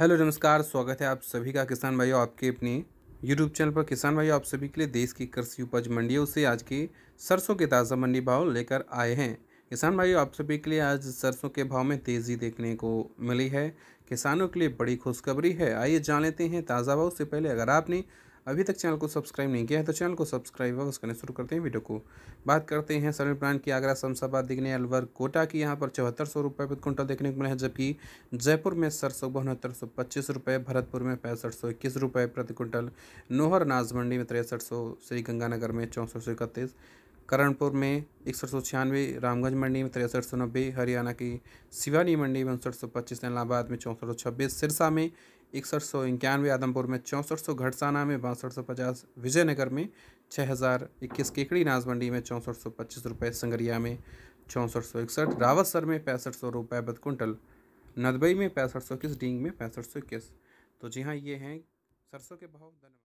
hello नमस्कार स्वागत है आप सभी का किसान भाइयों आपके अपने यूट्यूब चैनल पर किसान भाइयों आप सभी के लिए देश की कृषि उपज मंडियों से आज के सरसों के ताज़ा मंडी भाव लेकर आए हैं किसान भाइयों आप सभी के लिए आज सरसों के भाव में तेज़ी देखने को मिली है किसानों के लिए बड़ी खुशखबरी है आइए जान लेते हैं ताज़ा भाव से पहले अगर आपने अभी तक चैनल को सब्सक्राइब नहीं किया है तो चैनल को सब्सक्राइब बस करने शुरू करते हैं वीडियो को बात करते हैं सरण प्लांट की आगरा शमशाबाद दिखने अलवर कोटा की यहाँ पर चौहत्तर सौ रुपये प्रति क्विंटल देखने को मिले हैं जबकि जयपुर में सड़सौ बहत्तर सौ पच्चीस रुपये भरतपुर में पैंसठ सौ इक्कीस रुपये प्रति क्विंटल नोहर नाज मंडी में तिरसठ सौ श्रीगंगानगर में चौंसठ सौ इकतीस करणपुर में इकसठ सौ छियानवे रामगंज मंडी में तिरसठ सौ नब्बे हरियाणा की शिवानी मंडी में उनसठ सौ पच्चीस इलाहाबाद में चौंसठ सौ छब्बीस सिरसा में इकसठ सौ इक्यानवे आदमपुर में चौंसठ सौ घटसाना में बासठ सौ पचास विजयनगर में छः हज़ार इक्कीस केकड़ी नाज मंडी में चौंसठ सौ पच्चीस रुपये संगरिया में चौंसठ सौ इकसठ रावतसर में पैंसठ सौ रुपये बदकुंटल नदबई में पैंसठ सौ इक्कीस डींग में पैंसठ सौ इक्कीस तो जी हाँ ये हैं सरसों के भाव धन्यवाद